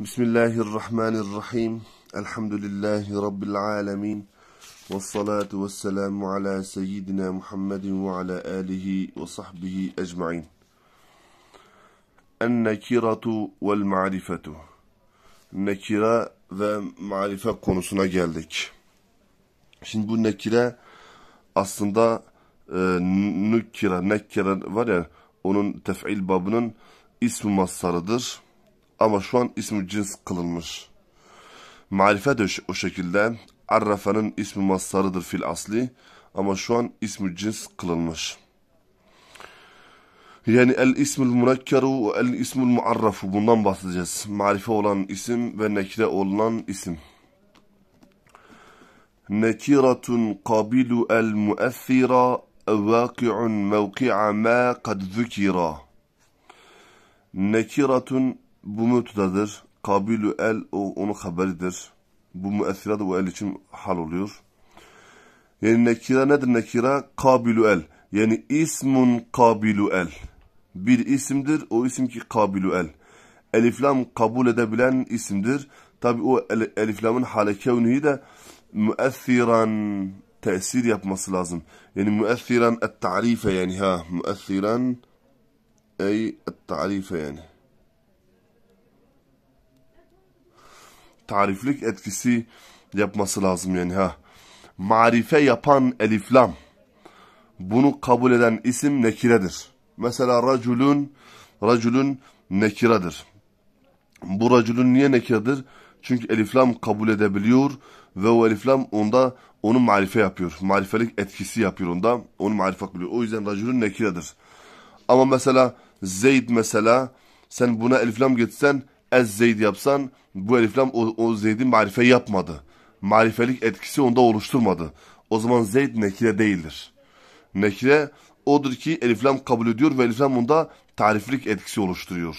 Bismillahirrahmanirrahim. Elhamdülillahi Rabbil alemin. Ve salatu ve selamu ala seyyidina Muhammedin ve ala alihi ve sahbihi ecma'in. Ennekiratu vel ma'rifetu. Nekira ve marife konusuna geldik. Şimdi bu nekire aslında e, nükira, nekira var ya onun tef'il babının ismi masarıdır ama şu an ismi cins kılınmış. Marife de o şekilde arrafenin ismi masarıdır fil asli ama şu an ismi cins kılınmış. Yani el ismi münekkeru el ismi muarrafu bundan bahsedeceğiz. Marife olan isim ve nekre olan isim. Nekiratun kabilu el müessira e vaki'un mevki'a ma kad zükira. Nekiratun bu mevtudadır. Kabilü el o onun haberidir. Bu müessirat bu el için hal oluyor. Yani nekira nedir nekira? Kabilü el. Yani ismun kabilü el. Bir isimdir o isim ki kabilü el. Eliflam kabul edebilen isimdir. Tabi o el, eliflamın hale kevnihi de müessiran tesir yapması lazım. Yani müessiran et-tarife yani ha. Müessiran ey et-tarife yani. tariflik etkisi yapması lazım yani ha. Marife yapan eliflam. Bunu kabul eden isim nekiredir. Mesela raculun, raculun nekiradır Bu raculun niye nekiradır Çünkü eliflam kabul edebiliyor ve o eliflam onda onu marife yapıyor. Marifelik etkisi yapıyor onda. Onu marife kılıyor. O yüzden raculun nekiradır Ama mesela Zeyd mesela sen buna eliflam getsen ez zeyd yapsan bu eliflam o, o zeydin marife yapmadı. Marifelik etkisi onda oluşturmadı. O zaman zeyd nekire değildir. Nekire odur ki eliflam kabul ediyor ve eliflam onda tariflik etkisi oluşturuyor.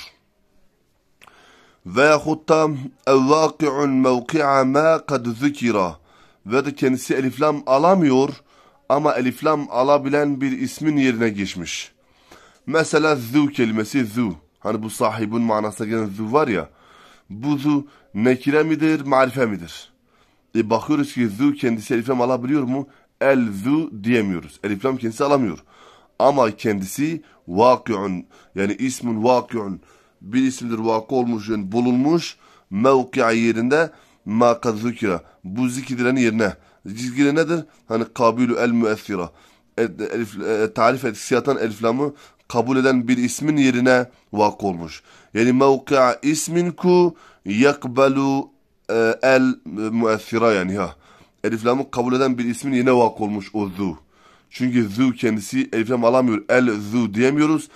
Ve da evvâki'un mevki'a ma kad zikira ve de kendisi eliflam alamıyor ama eliflam alabilen bir ismin yerine geçmiş. Mesela zu kelimesi zu Hani bu sahibin manasına gelen zu var ya. Bu zu nekire midir, marife midir? E bakıyoruz ki zu kendisi eliflam alabiliyor mu? El zu diyemiyoruz. Eliflam kendisi alamıyor. Ama kendisi vakiun yani ismin vakiun bir isimdir vakı olmuş yani bulunmuş mevkia yerinde makad zikra bu zikredilenin yerine zikri nedir? Hani kabilü el müessira e, e, elif, e, tarif et siyatan eliflamı kabul eden bir ismin yerine vak olmuş. Yani ismin isminku yakbalu e, el müessira yani ha. Eliflamı kabul eden bir ismin yerine vak olmuş o zu. Çünkü zu kendisi eliflam alamıyor. El zu diyemiyoruz.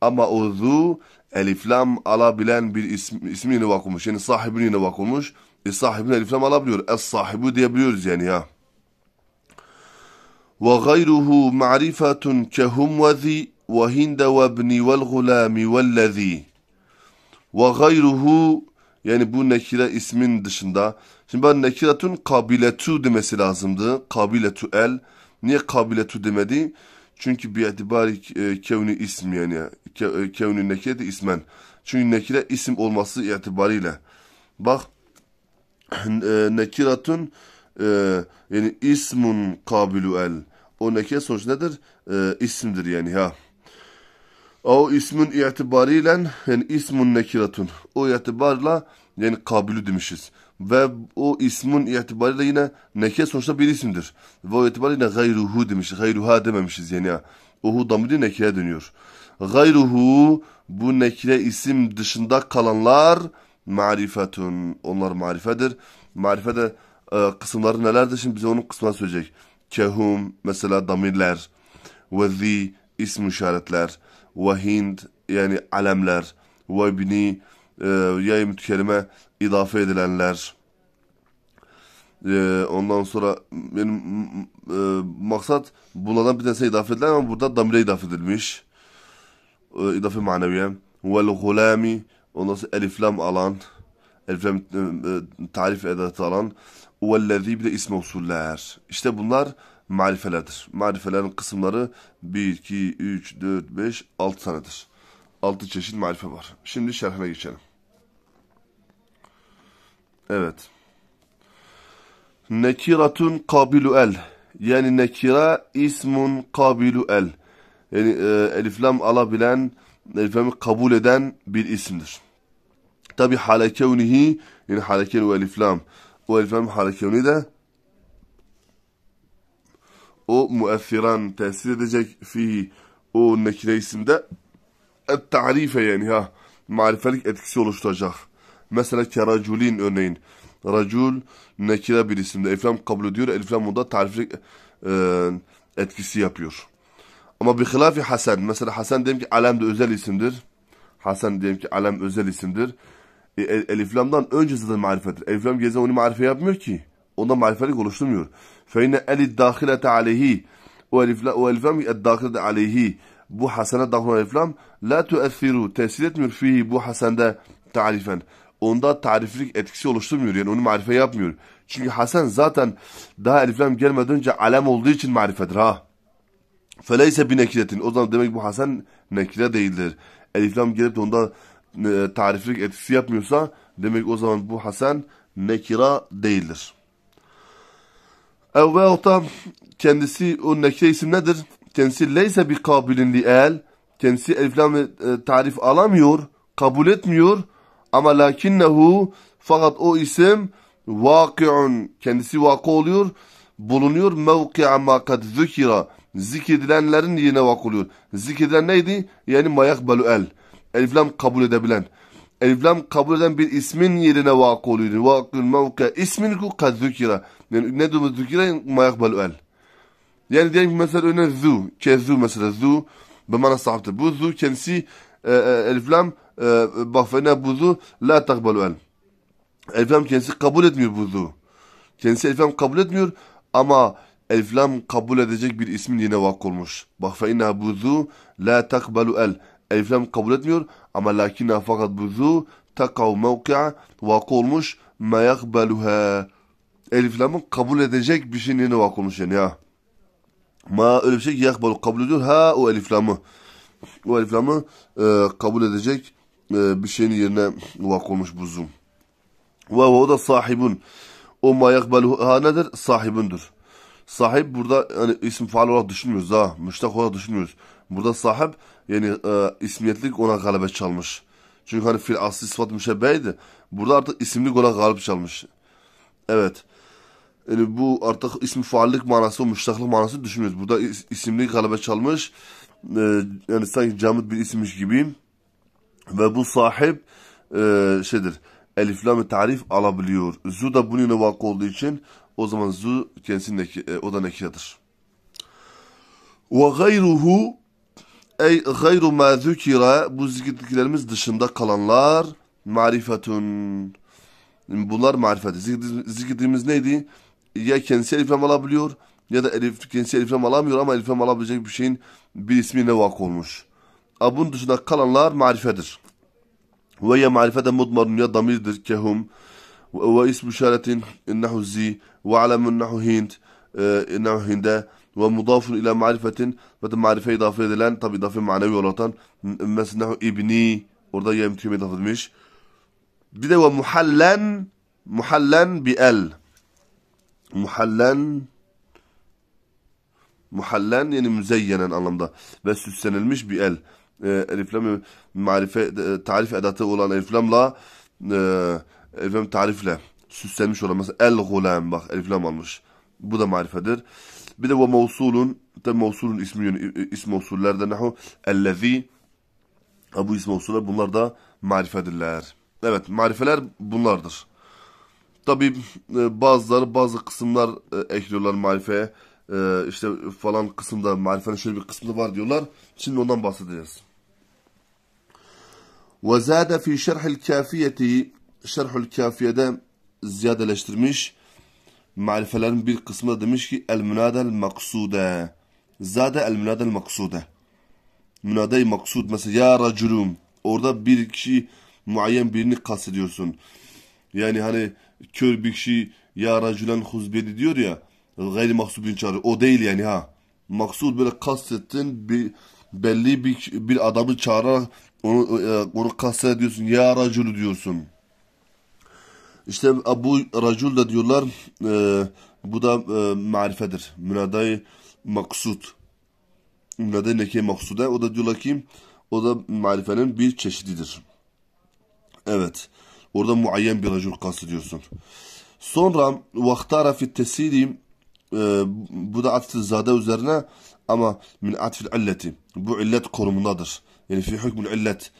Ama o zu eliflam alabilen bir ism, ismin yerine vak olmuş. Yani sahibinin yerine vak olmuş. E sahibine eliflam alabiliyor. Es sahibi diyebiliyoruz yani ya. وغيره معرفة كهم وذي وهند وابني والغلام والذي وغيره yani bu nekire ismin dışında. Şimdi ben nekiratun kabiletu demesi lazımdı. Kabiletu el. Niye kabiletu demedi? Çünkü bir etibari e, kevni ism yani. E, kevni nekire de ismen. Çünkü nekire isim olması itibariyle. Bak e, nekiratun yani ismun kabilu el. O nekire sonuç nedir? İsimdir yani ha. O ismin itibariyle yani ismun nekiratun. O itibarla yani kabulü demişiz. Ve o ismin itibariyle yine neke sonuçta bir isimdir. Ve o itibariyle gayruhu demiş. Gayruha dememişiz yani. Ohu damidi nekeye dönüyor. Gayruhu bu nekire isim dışında kalanlar marifetun. Onlar marifedir. Marifede e, kısımları nelerdir? Şimdi bize onun kısmını söyleyecek. Kehum mesela damirler. Ve zi ism işaretler ve Hind yani alemler ve bini, e, yay mütkelime idafe edilenler. E, ondan sonra benim e, maksat bunlardan bir tanesi idafe edilen ama burada damire idafe edilmiş. E, idafe maneviye. Vel gulami ondan sonra eliflam alan eliflam e, tarif edatı alan vellezî bir de ismi usuller. İşte bunlar marifelerdir. Marifelerin kısımları 1, 2, 3, 4, 5, 6 tanedir. 6 çeşit marife var. Şimdi şerhine geçelim. Evet. Nekiratun kabilu el. Yani nekira ismun kabilu el. Yani e, eliflam alabilen, eliflamı kabul eden bir isimdir. Tabi halekevnihi, yani haleken ve eliflam. O eliflam halekevni de o müessiran tesir edecek fihi o nekire isimde et tarife yani ha marifelik etkisi oluşturacak. Mesela keraculin örneğin. Racul nekire bir isimde. Eflam kabul ediyor. Eliflam bunda tarifelik e, etkisi yapıyor. Ama bir hilafi Hasan. Mesela Hasan diyelim ki alem de özel isimdir. Hasan diyelim ki alem özel isimdir. E, e eliflamdan önce zaten marifettir. Eliflam gezen onu marife yapmıyor ki. Onda marifelik oluşturmuyor. فَاِنَّ اَلِ الدَّاخِلَةَ ve وَالْفَمِ الدَّاخِلَةَ عَلَيْهِ Bu hasene dahil eliflam la tu'essiru tesir etmiyor fihi bu hasende tarifen. Onda tariflik etkisi oluşturmuyor yani onu marife yapmıyor. Çünkü Hasan zaten daha eliflam gelmeden önce alem olduğu için marifedir ha. Feleyse bir nekiretin. O zaman demek bu Hasan nekire değildir. Eliflam gelip de onda e, tariflik etkisi yapmıyorsa demek o zaman bu Hasan nekira değildir veyahut da kendisi o nekre isim nedir? Kendisi leyse bir kabilin li el. Kendisi eliflamı e, tarif alamıyor, kabul etmiyor. Ama lakinnehu fakat o isim vakiun kendisi vakı oluyor bulunuyor mevki'a ma kad zikira zikredilenlerin yerine vakı oluyor. Zikredilen neydi? Yani mayak belu el. Eliflam kabul edebilen. Eliflam kabul eden bir ismin yerine vakı oluyor. Vakın mevki'a ismin ku kad zikira. Ne لأن ندو mayak ما يقبل ال يعني ديالك مثلا هنا ذو كذو مثلا ذو بمعنى صعبته بو ذو كنسي الف لام بافنا بو ذو لا تقبل ال الف Elflam kendisi kabul etmiyor bu ذو kendisi Elflam kabul etmiyor ama Elflam kabul edecek bir ismin yine vakı olmuş. Bak fe inna la takbalu el. Elif lam kabul etmiyor ama lakinna fakat buzu takav mevki'a vakı olmuş ma yakbaluha eliflamın kabul edecek bir şey ne var konuşuyor ya. Ma öyle bir şey yakbal kabul ediyor ha o eliflamı. O eliflamı e, kabul edecek e, bir şeyin yerine var konuş buzum. Ve o da sahibun. O ma yakbalu ha nedir? Sahibundur. Sahip burada yani isim faal olarak düşünmüyoruz ha. Müştak olarak düşünmüyoruz. Burada sahip yani e, ismiyetlik ona galibet çalmış. Çünkü hani fil asli sıfat müşebbeydi. Burada artık isimlik olarak galip çalmış. Evet yani bu artık ismi faallik manası, müştaklık manası düşünmüyoruz. Burada isimli galebe çalmış. E, yani sanki camit bir isimmiş gibi. Ve bu sahip e, şeydir. Eliflamı tarif alabiliyor. Zu da bunun vakı olduğu için o zaman zu kendisi e, o da nekiredir. Ve gayruhu ey gayru ma zükira bu zikirdiklerimiz dışında kalanlar marifetun. Bunlar marifet. Zikirdiğimiz neydi? ya kendisi elif alabiliyor ya da elif, kendisi elif alamıyor ama elif alabilecek bir şeyin bir ismi vak olmuş. Ama bunun dışında kalanlar marifedir. Ve ya marifede mudmarun ya damirdir kehum ve ismi şaretin innehu zi ve alemun nehu hint e, innehu hinde ve mudafun ile marifetin ve de marife idafe edilen tabi idafe manevi olaraktan mesela ibni orada ya imtihime idafe edilmiş bir de ve muhallen muhallen bi el muhallen muhallen yani müzeyyenen anlamda ve süslenilmiş bir el. E, eliflam marife e, tarif edatı olan eliflamla e, eliflem tarifle süslenmiş olan mesela el gulam bak eliflem almış. Bu da marifedir. Bir de ve mevsulun tabi mevsulun ismi yani ismi usullerde nahu ellezî bu ismi usuller bunlar da marifedirler. Evet marifeler bunlardır. Tabi e, bazıları bazı kısımlar e, ekliyorlar marifeye. E, işte falan kısımda marifenin şöyle bir kısmı var diyorlar. Şimdi ondan bahsedeceğiz. وَزَادَ ف۪ي شَرْحِ الْكَافِيَةِ Şerhül Kafiye'de ziyadeleştirmiş. Marifelerin bir kısmı demiş ki el münadel maksude. Zade el münadel maksude. Münaday maksud mesela ya raculum. Orada bir kişi muayyen birini kastediyorsun. Yani hani kör bir kişi ya racülen huzbeli diyor ya gayri maksudun çağırıyor. O değil yani ha. Maksud böyle kastettin bir belli bir, bir adamı çağırarak onu, e, onu kastediyorsun. Ya racülü diyorsun. İşte bu racül de diyorlar e, bu da e, marifedir. Münaday maksud. Münaday neke maksude. O da diyorlar ki o da marifenin bir çeşididir. Evet. Orada muayyen bir racul kastediyorsun. Sonra vaktara fit tesiri e, bu da atfil zade üzerine ama min atfil illeti. Bu illet konumundadır. Yani fi hükmül illet.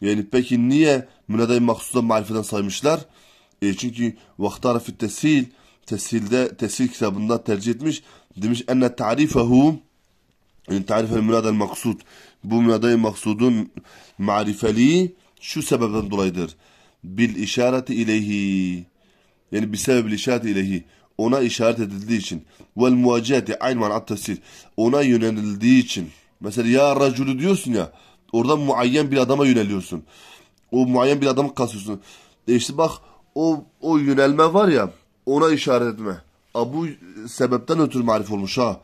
Yani peki niye müneday maksuda marifeden saymışlar? E, çünkü vaktara fit tesil tesilde tesil kitabında tercih etmiş. Demiş enne tarifehu yani tarifel münadel maksud. Bu müneday maksudun marifeliği şu sebepten dolayıdır bil işareti ileyhi yani bir sebebil işareti ileyhi ona işaret edildiği için vel muaciyeti aynman attesir ona yönelildiği için mesela ya racülü diyorsun ya orada muayyen bir adama yöneliyorsun o muayyen bir adamı kasıyorsun e işte bak o, o yönelme var ya ona işaret etme A, bu sebepten ötürü marif olmuş ha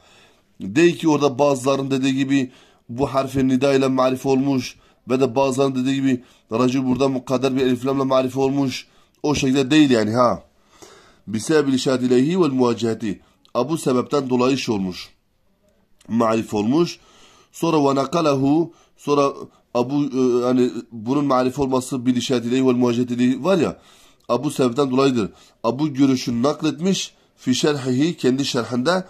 De ki orada bazıların dediği gibi bu harfin nida ile marif olmuş ve de bazılarının dediği gibi racı burada mukadder bir eliflamla marife olmuş. O şekilde değil yani ha. Bisebil şadilehi ve muacihati. Abu sebepten dolayı iş olmuş. Marif olmuş. Sonra ve nakalehu sonra Abu e, hani bunun marif olması bil şadilehi ve muacihati var ya. Abu sebepten dolayıdır. Abu görüşünü nakletmiş. Fi şerhihi kendi şerhinde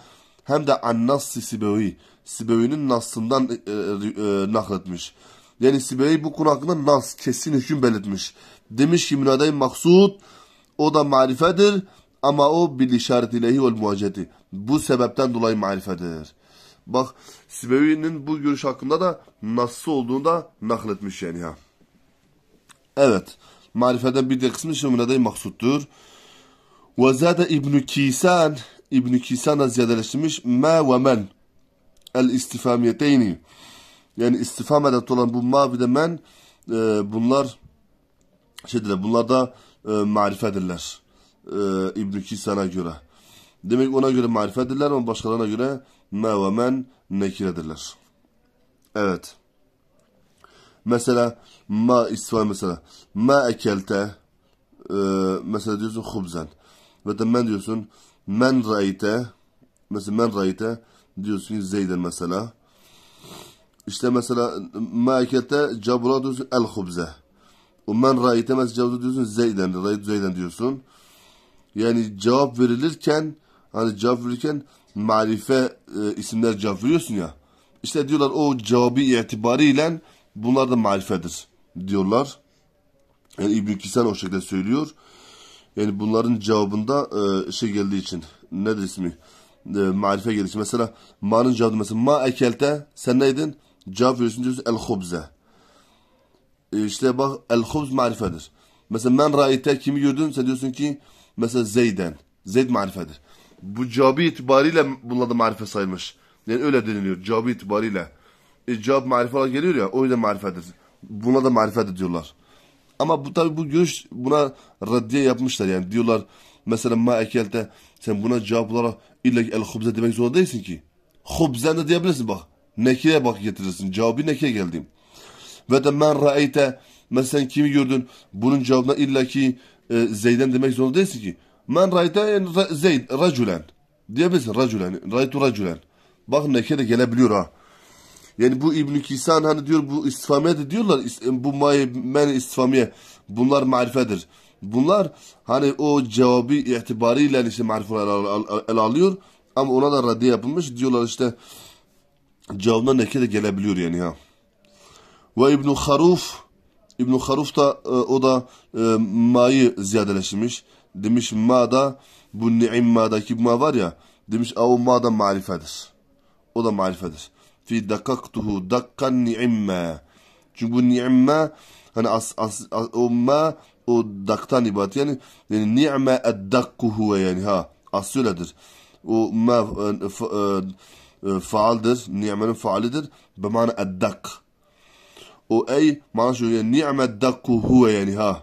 hem de annas sibevi. Sibevi'nin nasından e, e, e, nakletmiş. Yani Sibey bu konu hakkında nas kesin hüküm belirtmiş. Demiş ki münaday maksud o da marifedir ama o bil işaretilehi ol muaceti. Bu sebepten dolayı marifedir. Bak Sibevi'nin bu görüş hakkında da nasıl olduğunu da nakletmiş yani ha. Evet. Marifeden bir de kısmı şimdi münaday maksuttur. Ve zade İbn-i Kisan İbn-i Kisan'a ziyadeleştirmiş. Ma ve men el istifamiyeteyni yani istifam edatı olan bu mavi de men e, bunlar şeydir, bunlar da e, marifedirler. E, i̇bn Kisan'a göre. Demek ona göre marifedirler ama başkalarına göre me ve men nekiredirler. Evet. Mesela ma istifam mesela. Ma ekelte e, mesela diyorsun hubzen. Ve de men diyorsun men rayte mesela men rayte diyorsun zeyden mesela. İşte mesela mâkete cabula diyorsun el hubze. Men rayite mes cevzu diyorsun zeyden, rayit zeyden diyorsun. Yani cevap verilirken hani cevap verirken marife e, isimler cevap veriyorsun ya. İşte diyorlar o cevabı itibariyle bunlar da marifedir diyorlar. Yani İbn Kisan o şekilde söylüyor. Yani bunların cevabında e, şey geldiği için nedir ismi? E, marife gelişi. Mesela ma'nın cevabı mesela ma ekelte sen neydin? Cevap üçüncü cüz el-hubze. İşte bak el-hubz marifedir. Mesela ben raite kimi gördün sen diyorsun ki mesela Zeyden. Zeyd marifedir. Bu cevabı itibariyle bunlar da marife sayılmış. Yani öyle deniliyor cevabı itibariyle. E, cevap marife olarak geliyor ya o yüzden marifedir. Buna da marifedir diyorlar. Ama bu tabi bu görüş buna reddiye yapmışlar yani. Diyorlar mesela ma ekelte sen buna cevap olarak illa el hubze demek zorunda değilsin ki. Hubzen de diyebilirsin bak. Nekiye bak getirirsin. Cevabı neke geldi. Ve de men ra'eyte mesela kimi gördün? Bunun cevabına illaki e, Zeyden demek zorunda değilsin ki. Men ra'eyte ra, Zeyd raculen. Diyebilirsin raculen. Ra'eytu raculen. Bak neke de gelebiliyor ha. Yani bu İbn Kisan hani diyor bu istifamiye de diyorlar bu men istifamiye bunlar marifedir. Bunlar hani o cevabı itibariyle hani işte marifeler el alıyor ama ona da raddi yapılmış diyorlar işte cevabına leke de gelebiliyor yani ha. Ve İbn Haruf İbn Haruf da e, o da e, ma'yı ziyadeleştirmiş. Demiş ma da bu ni'im ma'daki ma var ya demiş o ma da marifedir. O da marifedir. Fi dakaktuhu dakkan ni'imme. Çünkü bu ni'imme hani as, as, as, o ma o daktan ibaret yani yani ni'me eddakku yani ha asıl öyledir. O ma e, e, e, faaldir. Ni'menin faalidir. Bemana eddak. O ey mana şu yani ni'me dakku huve yani ha.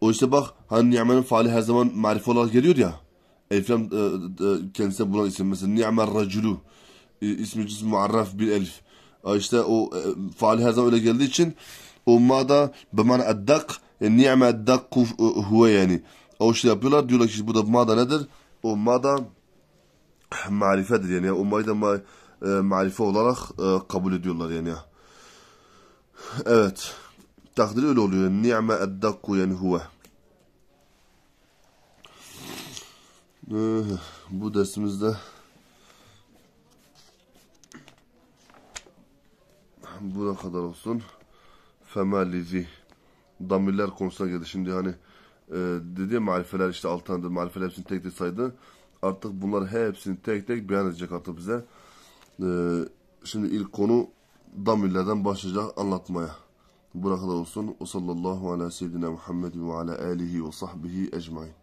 O işte bak hani ni'menin faali her zaman marif olarak geliyor ya. Eliflem e, e, kendisine bulan isim mesela ni'me raculu. E, ismi cismi muarraf bir elif. E, işte o e, faali her zaman öyle geldiği için o mada bemana eddak yani e, ni'me dakku huve yani. O işte yapıyorlar diyorlar ki bu da mada nedir? O mada marifedir yani ummayı da ma e, marife olarak e, kabul ediyorlar yani. Evet. Takdir öyle oluyor. Ni'me eddakku yani huve. Bu dersimizde buna kadar olsun. Femalizi damirler konusuna geldi. Şimdi hani e, dedi ya marifeler işte altı tane marifeler hepsini tek tek saydı artık bunları hepsini tek tek beyan edecek artık bize. Ee, şimdi ilk konu damillerden başlayacak anlatmaya. Buraya kadar olsun. O sallallahu ala seyyidina Muhammed ve ala alihi ve sahbihi ecmain.